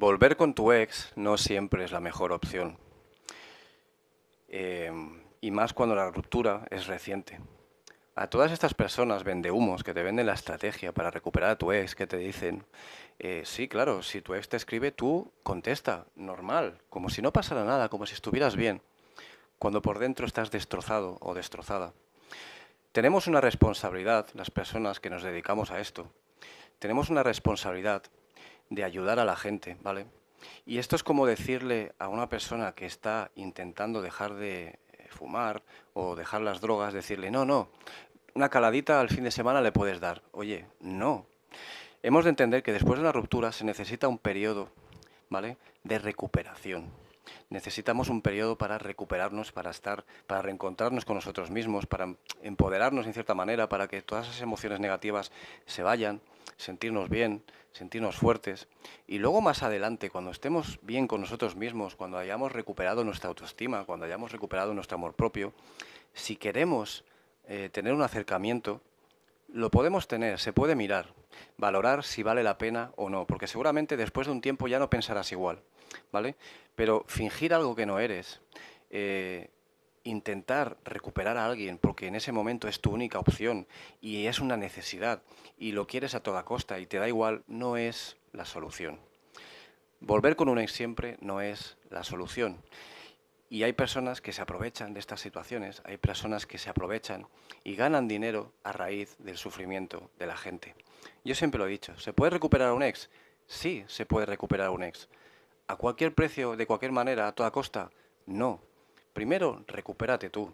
volver con tu ex no siempre es la mejor opción. Em, y más cuando la ruptura es reciente. A todas estas personas vende humos, que te venden la estrategia para recuperar a tu ex, que te dicen, eh, sí, claro, si tu ex te escribe, tú contesta, normal, como si no pasara nada, como si estuvieras bien, cuando por dentro estás destrozado o destrozada. Tenemos una responsabilidad, las personas que nos dedicamos a esto, tenemos una responsabilidad de ayudar a la gente, ¿vale? Y esto es como decirle a una persona que está intentando dejar de eh, fumar o dejar las drogas, decirle, no, no, una caladita al fin de semana le puedes dar. Oye, no. Hemos de entender que después de la ruptura se necesita un periodo, ¿vale? De recuperación. Necesitamos un periodo para recuperarnos, para estar, para reencontrarnos con nosotros mismos, para empoderarnos en cierta manera, para que todas esas emociones negativas se vayan, sentirnos bien, sentirnos fuertes y luego más adelante, cuando estemos bien con nosotros mismos, cuando hayamos recuperado nuestra autoestima, cuando hayamos recuperado nuestro amor propio, si queremos eh, tener un acercamiento, lo podemos tener, se puede mirar, valorar si vale la pena o no, porque seguramente después de un tiempo ya no pensarás igual, ¿vale? Pero fingir algo que no eres, eh, intentar recuperar a alguien porque en ese momento es tu única opción y es una necesidad y lo quieres a toda costa y te da igual, no es la solución. Volver con un ex siempre no es la solución. Y hay personas que se aprovechan de estas situaciones, hay personas que se aprovechan y ganan dinero a raíz del sufrimiento de la gente. Yo siempre lo he dicho, ¿se puede recuperar a un ex? Sí, se puede recuperar a un ex. ¿A cualquier precio, de cualquier manera, a toda costa? No, Primero, recupérate tú.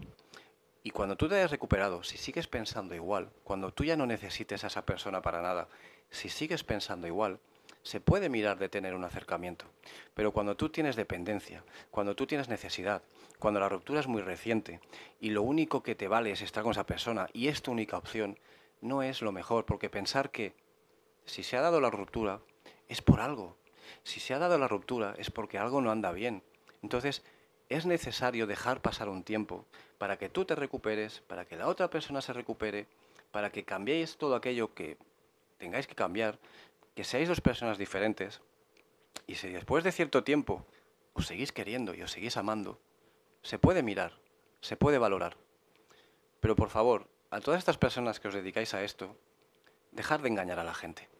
Y cuando tú te hayas recuperado, si sigues pensando igual, cuando tú ya no necesites a esa persona para nada, si sigues pensando igual, se puede mirar de tener un acercamiento. Pero cuando tú tienes dependencia, cuando tú tienes necesidad, cuando la ruptura es muy reciente y lo único que te vale es estar con esa persona y es tu única opción, no es lo mejor, porque pensar que si se ha dado la ruptura es por algo. Si se ha dado la ruptura es porque algo no anda bien. Entonces, es necesario dejar pasar un tiempo para que tú te recuperes, para que la otra persona se recupere, para que cambiéis todo aquello que tengáis que cambiar, que seáis dos personas diferentes. Y si después de cierto tiempo os seguís queriendo y os seguís amando, se puede mirar, se puede valorar. Pero por favor, a todas estas personas que os dedicáis a esto, dejad de engañar a la gente.